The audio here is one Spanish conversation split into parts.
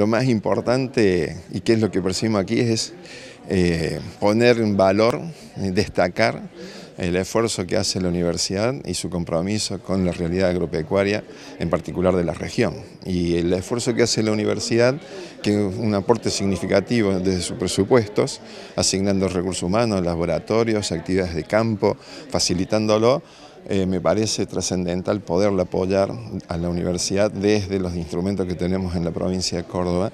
Lo más importante y que es lo que percibimos aquí es eh, poner en valor, eh, destacar el esfuerzo que hace la universidad y su compromiso con la realidad agropecuaria, en particular de la región. Y el esfuerzo que hace la universidad, que es un aporte significativo desde sus presupuestos, asignando recursos humanos, laboratorios, actividades de campo, facilitándolo eh, me parece trascendental poderla apoyar a la universidad desde los instrumentos que tenemos en la provincia de Córdoba,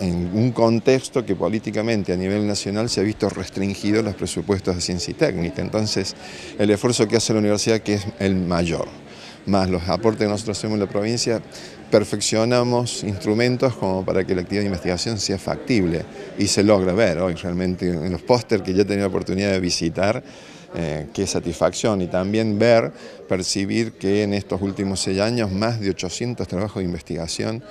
en un contexto que políticamente a nivel nacional se ha visto restringido los presupuestos de ciencia y técnica. Entonces, el esfuerzo que hace la universidad que es el mayor más los aportes que nosotros hacemos en la provincia, perfeccionamos instrumentos como para que la actividad de investigación sea factible y se logra ver hoy realmente en los póster que yo he tenido la oportunidad de visitar, eh, qué satisfacción y también ver, percibir que en estos últimos seis años más de 800 trabajos de investigación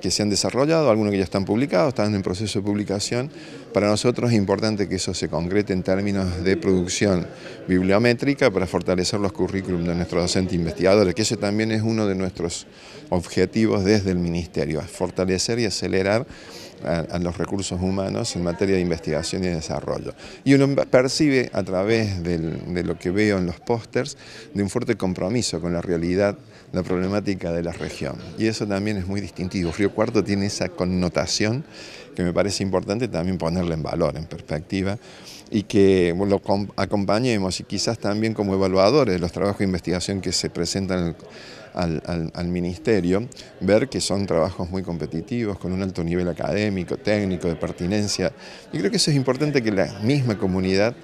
que se han desarrollado, algunos que ya están publicados, están en proceso de publicación. Para nosotros es importante que eso se concrete en términos de producción bibliométrica para fortalecer los currículums de nuestros docentes e investigadores, que ese también es uno de nuestros objetivos desde el Ministerio, fortalecer y acelerar a, los recursos humanos en materia de investigación y desarrollo. Y uno percibe a través de lo que veo en los pósters de un fuerte compromiso con la realidad, la problemática de la región. Y eso también es muy distintivo cuarto tiene esa connotación que me parece importante también ponerla en valor, en perspectiva, y que lo acompañemos y quizás también como evaluadores de los trabajos de investigación que se presentan en al, Ministerio, ver que son trabajos muy competitivos, con un alto nivel académico, técnico, de pertinencia. Y creo que eso es importante que la misma comunidad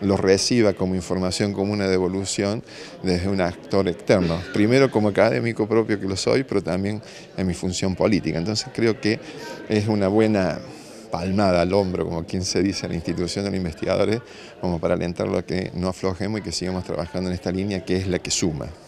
lo reciba como información, como una devolución desde un actor externo. Primero como académico propio que lo soy, pero también en mi función política. Entonces creo que es una buena palmada al hombro, como quien se dice a la institución de los investigadores, como para alentarlo a que no aflojemos y que sigamos trabajando en esta línea que es la que suma.